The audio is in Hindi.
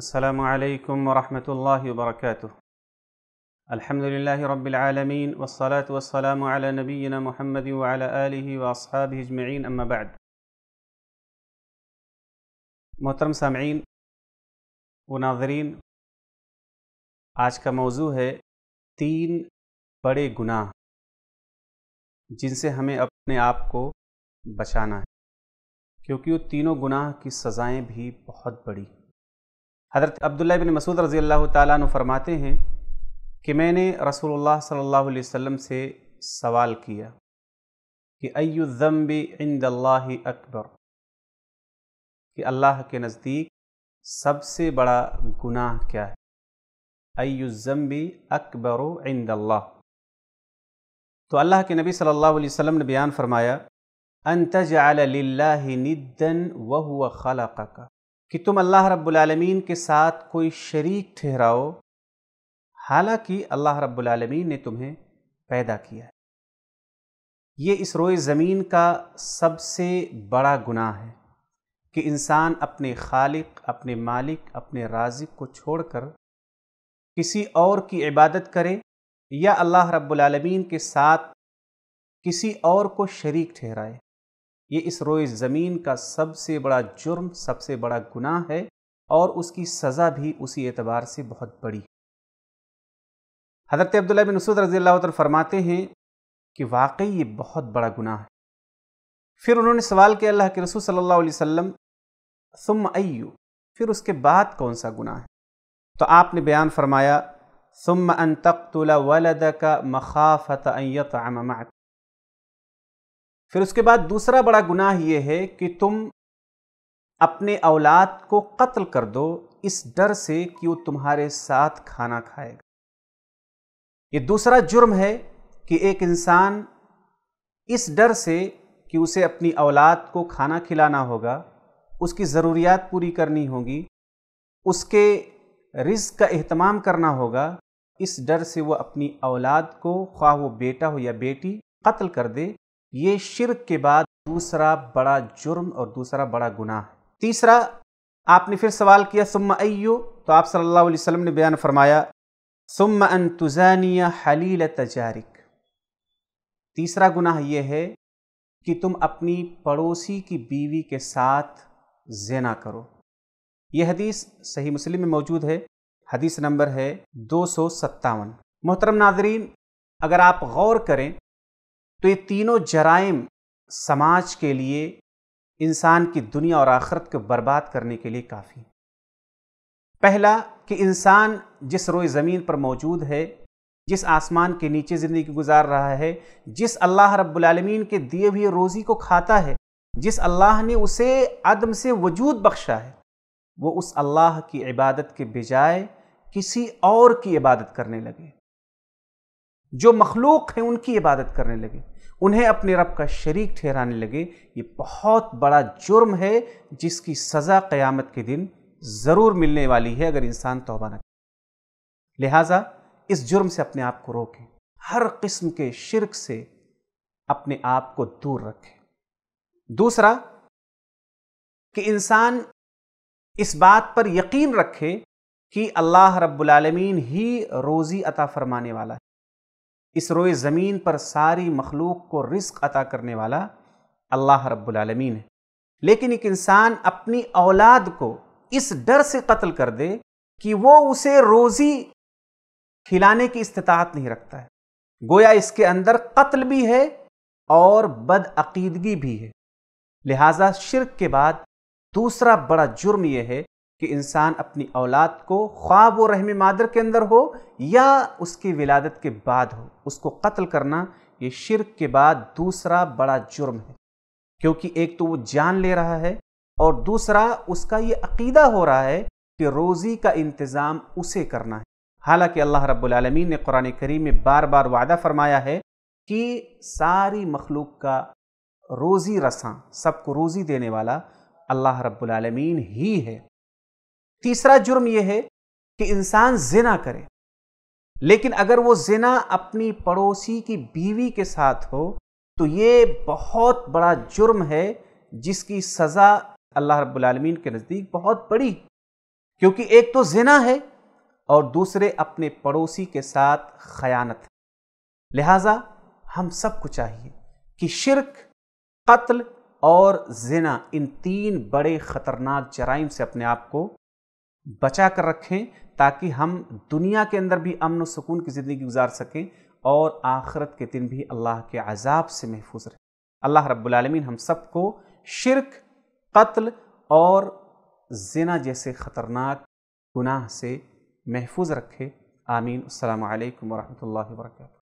السلام عليكم ورحمة الله وبركاته الحمد لله رب العالمين والصلاة والسلام على نبينا محمد وعلى آله وأصحابه أجمعين أما بعد محترم سامعين وناظرين آج کا موضوع ہے تین بڑے گناہ جن سے ہمیں اپنے آپ کو بچانا ہے کیونکہ وہ تینوں گناہ کی سزائیں بھی بہت بڑی ہیں हज़रत अब्दुल्ला बिन मसूद रज़ी अल्लाह तु फरमाते हैं कि मैंने रसूलुल्लाह सल्लल्लाहु अलैहि वसल्लम से सवाल किया कि अयुज़म्बी इंदल्लाहि अकबर कि अल्लाह के नज़दीक सबसे बड़ा गुनाह क्या है अयुज़म्बी अकबर इंदल्लाह तो अल्लाह के नबी सल्लल्लाहु अलैहि वसल्लम ने बयान फरमाया अन तजाला निदन वह का कि तुम अल्लाह रब्बुलमीन के साथ कोई शरीक ठहराओ हालांकि अल्लाह रब्बुलमीन ने तुम्हें पैदा किया है ये इस रोए ज़मीन का सबसे बड़ा गुनाह है कि इंसान अपने खालिक अपने मालिक अपने राजिक को छोड़कर किसी और की इबादत करे या अल्लाह रब्बुलमीन के साथ किसी और को शरीक ठहराए ये इस रोए ज़मीन का सबसे बड़ा जुर्म सबसे बड़ा गुनाह है और उसकी सज़ा भी उसी एतबार से बहुत बड़ी है हज़रत अब्दुल्ला बिन मसूद रजी अल्लाह फरमाते हैं कि वाकई ये बहुत बड़ा गुनाह है फिर उन्होंने सवाल किया अल्लाह के रसूल सल्लल्लाहु अलैहि वसल्लम सुम अय्यू फिर उसके बाद कौन सा गुनाह है तो आपने बयान फरमाया सुम अन तख्तुला वलद का मखाफत अयत अमक फिर उसके बाद दूसरा बड़ा गुनाह ये है कि तुम अपने औलाद को कत्ल कर दो इस डर से कि वो तुम्हारे साथ खाना खाएगा ये दूसरा जुर्म है कि एक इंसान इस डर से कि उसे अपनी औलाद को खाना खिलाना होगा उसकी ज़रूरियात पूरी करनी होगी उसके रिस्क का अहतमाम करना होगा इस डर से वो अपनी औलाद को ख्वाह वो बेटा हो या बेटी कत्ल कर दे ये शिरक के बाद दूसरा बड़ा जुर्म और दूसरा बड़ा गुनाह है तीसरा आपने फिर सवाल किया सुम अयो तो आप सल्लल्लाहु अलैहि वसल्लम ने बयान फरमाया सुम अन तुजानिया हलील तजारिक तीसरा गुनाह यह है कि तुम अपनी पड़ोसी की बीवी के साथ जेना करो यह हदीस सही मुस्लिम में मौजूद है हदीस नंबर है दो सौ सत्तावन मोहतरम नाजरीन अगर आप गौर करें तो ये तीनों जराइम समाज के लिए इंसान की दुनिया और आखरत को बर्बाद करने के लिए काफ़ी पहला कि इंसान जिस रोए ज़मीन पर मौजूद है जिस आसमान के नीचे ज़िंदगी गुजार रहा है जिस अल्लाह रब्बालमीन के दिए हुए रोज़ी को खाता है जिस अल्लाह ने उसे अदम से वजूद बख्शा है वो उस अल्लाह की इबादत के बजाय किसी और की इबादत करने लगे जो मखलूक हैं उनकी इबादत करने लगे उन्हें अपने रब का शरीक ठहराने लगे ये बहुत बड़ा जुर्म है जिसकी सज़ा क़यामत के दिन ज़रूर मिलने वाली है अगर इंसान तोबा न लिहाजा इस जुर्म से अपने आप को रोकें हर किस्म के शिरक से अपने आप को दूर रखें दूसरा कि इंसान इस बात पर यकीन रखे कि अल्लाह रब्बुल रबालमीन ही रोज़ी अता फरमाने वाला है इस रोए ज़मीन पर सारी मखलूक को रिस्क अता करने वाला अल्लाह रब्बुलमीन है लेकिन एक इंसान अपनी औलाद को इस डर से कत्ल कर दे कि वो उसे रोज़ी खिलाने की इस्तात नहीं रखता है गोया इसके अंदर कत्ल भी है और बदअकीदगी भी है लिहाजा शिरक के बाद दूसरा बड़ा जुर्म यह है कि इंसान अपनी औलाद को ख्वाब व रहम मादर के अंदर हो या उसकी विलादत के बाद हो उसको कत्ल करना ये शिरक के बाद दूसरा बड़ा जुर्म है क्योंकि एक तो वो जान ले रहा है और दूसरा उसका ये अकीदा हो रहा है कि रोज़ी का इंतज़ाम उसे करना है हालांकि अल्लाह रब्लमी ने कुरान करीम में बार बार वादा फरमाया है कि सारी मखलूक का रोज़ी रसा सबको रोज़ी देने वाला अल्लाह रब्लमीन ही है तीसरा जुर्म यह है कि इंसान जिना करे लेकिन अगर वो जिना अपनी पड़ोसी की बीवी के साथ हो तो ये बहुत बड़ा जुर्म है जिसकी सज़ा अल्लाह रब्बुल के नज़दीक बहुत बड़ी क्योंकि एक तो जिना है और दूसरे अपने पड़ोसी के साथ खयानत है लिहाजा हम सबको चाहिए कि शिरक कत्ल और जिना इन तीन बड़े ख़तरनाक जराइम से अपने आप को बचा कर रखें ताकि हम दुनिया के अंदर भी अमन सुकून की ज़िंदगी गुजार सकें और आखरत के दिन भी अल्लाह के अजाब से महफूज रहें अल्लाह रब्लमिन हम सबको शिरक कत्ल और जना जैसे ख़तरनाक गुनाह से महफूज रखे आमीन अल्लाम वरहमल वर्का